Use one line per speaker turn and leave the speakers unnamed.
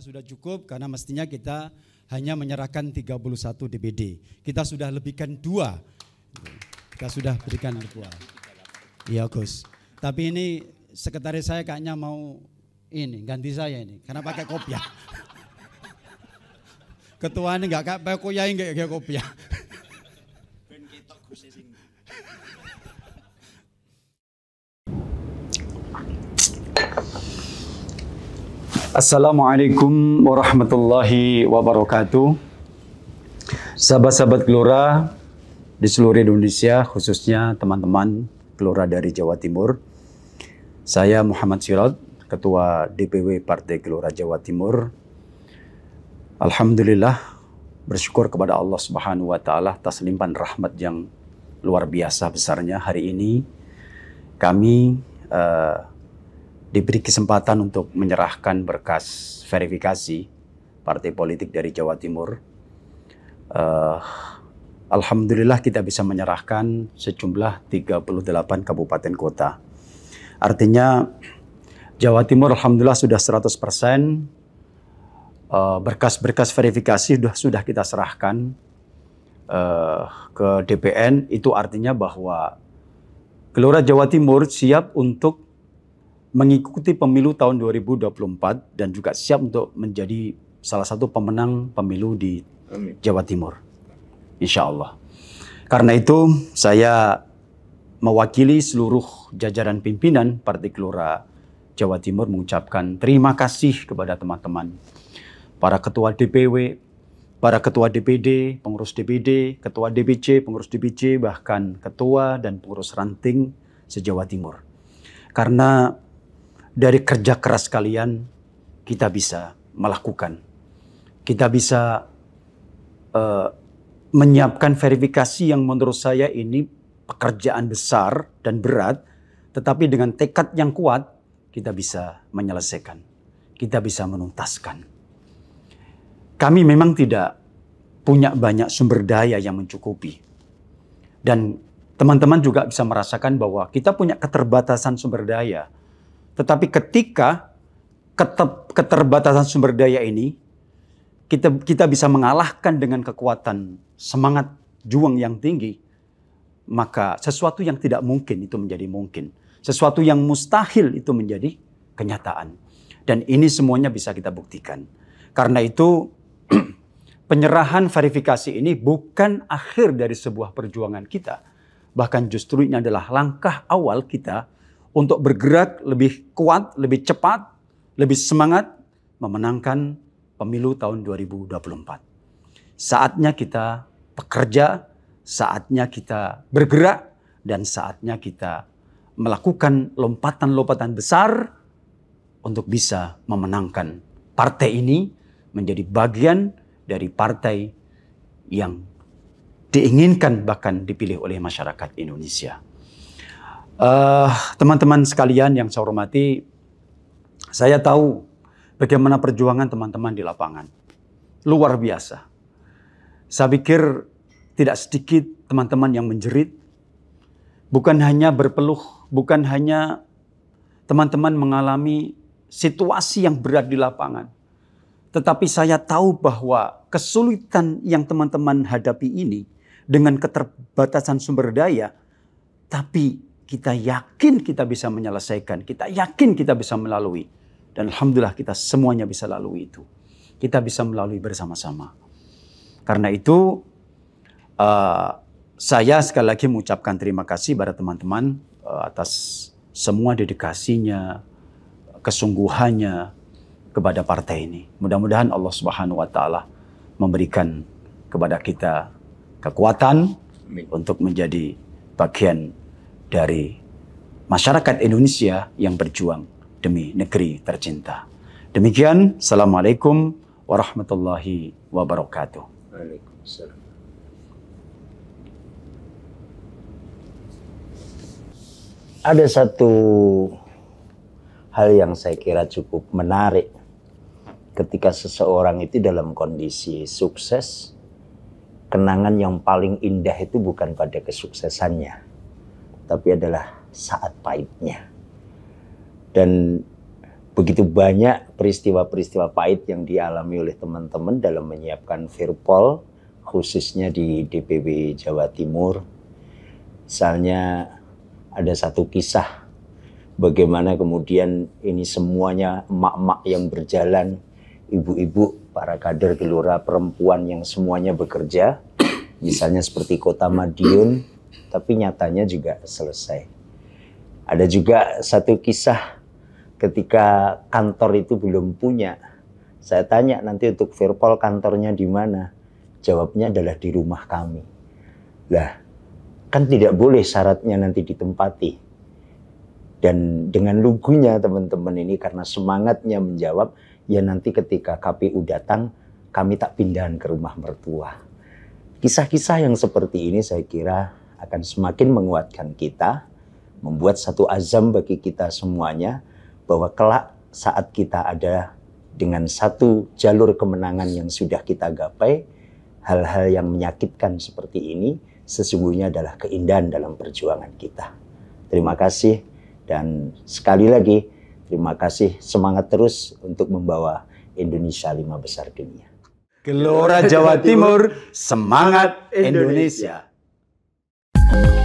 Sudah cukup karena mestinya kita hanya menyerahkan 31 DPD. Kita sudah lebihkan dua. Kita sudah berikan dua. Iya Gus. Tapi ini sekretaris saya kayaknya mau ini ganti saya ini karena pakai kopiah. Ketua ini nggak kayak kopiah nggak kayak kopiah. Assalamualaikum warahmatullahi wabarakatuh. Sahabat-sahabat Gelora di seluruh Indonesia, khususnya teman-teman Gelora dari Jawa Timur. Saya Muhammad Sirot, Ketua DPW Partai Gelora Jawa Timur. Alhamdulillah bersyukur kepada Allah Subhanahu wa taala atas limpahan rahmat yang luar biasa besarnya hari ini kami uh, diberi kesempatan untuk menyerahkan berkas verifikasi partai politik dari Jawa Timur. Uh, Alhamdulillah kita bisa menyerahkan sejumlah 38 kabupaten kota. Artinya Jawa Timur Alhamdulillah sudah 100 persen, uh, berkas-berkas verifikasi sudah, sudah kita serahkan uh, ke DPN, itu artinya bahwa Gelora Jawa Timur siap untuk mengikuti pemilu tahun 2024 dan juga siap untuk menjadi salah satu pemenang pemilu di Amin. Jawa Timur. Insya Allah. Karena itu saya mewakili seluruh jajaran pimpinan Partai Gelora Jawa Timur mengucapkan terima kasih kepada teman-teman, para ketua DPW, para ketua DPD, pengurus DPD, ketua DPC, pengurus DPC, bahkan ketua dan pengurus ranting se-Jawa Timur. Karena dari kerja keras kalian kita bisa melakukan. Kita bisa uh, menyiapkan verifikasi yang menurut saya ini pekerjaan besar dan berat, tetapi dengan tekad yang kuat kita bisa menyelesaikan. Kita bisa menuntaskan. Kami memang tidak punya banyak sumber daya yang mencukupi. Dan teman-teman juga bisa merasakan bahwa kita punya keterbatasan sumber daya tetapi ketika keterbatasan sumber daya ini kita kita bisa mengalahkan dengan kekuatan semangat juang yang tinggi, maka sesuatu yang tidak mungkin itu menjadi mungkin. Sesuatu yang mustahil itu menjadi kenyataan. Dan ini semuanya bisa kita buktikan. Karena itu penyerahan verifikasi ini bukan akhir dari sebuah perjuangan kita. Bahkan justru ini adalah langkah awal kita untuk bergerak lebih kuat, lebih cepat, lebih semangat memenangkan pemilu tahun 2024. Saatnya kita bekerja, saatnya kita bergerak, dan saatnya kita melakukan lompatan-lompatan besar untuk bisa memenangkan partai ini menjadi bagian dari partai yang diinginkan bahkan dipilih oleh masyarakat Indonesia. Eh, teman-teman uh, sekalian yang saya hormati, saya tahu bagaimana perjuangan teman-teman di lapangan. Luar biasa. Saya pikir tidak sedikit teman-teman yang menjerit, bukan hanya berpeluh, bukan hanya teman-teman mengalami situasi yang berat di lapangan. Tetapi saya tahu bahwa kesulitan yang teman-teman hadapi ini dengan keterbatasan sumber daya, tapi kita yakin kita bisa menyelesaikan, kita yakin kita bisa melalui. Dan alhamdulillah kita semuanya bisa lalui itu. Kita bisa melalui bersama-sama. Karena itu uh, saya sekali lagi mengucapkan terima kasih kepada teman-teman uh, atas semua dedikasinya, kesungguhannya kepada partai ini. Mudah-mudahan Allah Subhanahu wa taala memberikan kepada kita kekuatan Amin. untuk menjadi bagian dari masyarakat Indonesia yang berjuang demi negeri tercinta. Demikian, Assalamualaikum warahmatullahi wabarakatuh. Waalaikumsalam.
Ada satu hal yang saya kira cukup menarik ketika seseorang itu dalam kondisi sukses, kenangan yang paling indah itu bukan pada kesuksesannya, tapi adalah saat pahitnya. Dan begitu banyak peristiwa-peristiwa pahit yang dialami oleh teman-teman dalam menyiapkan Virpol, khususnya di DPW Jawa Timur. Misalnya ada satu kisah bagaimana kemudian ini semuanya emak-emak yang berjalan, ibu-ibu, para kader gelora perempuan yang semuanya bekerja, misalnya seperti kota Madiun, tapi nyatanya juga selesai. Ada juga satu kisah ketika kantor itu belum punya. Saya tanya nanti untuk Virpol kantornya di mana? Jawabnya adalah di rumah kami. Lah, kan tidak boleh syaratnya nanti ditempati dan dengan lugunya teman-teman ini karena semangatnya menjawab ya nanti ketika KPU datang kami tak pindahan ke rumah mertua kisah-kisah yang seperti ini saya kira akan semakin menguatkan kita, membuat satu azam bagi kita semuanya bahwa kelak saat kita ada dengan satu jalur kemenangan yang sudah kita gapai, hal-hal yang menyakitkan seperti ini sesungguhnya adalah keindahan dalam perjuangan kita. Terima kasih dan sekali lagi terima kasih semangat terus untuk membawa Indonesia lima besar dunia. Gelora Jawa Timur, semangat Indonesia. you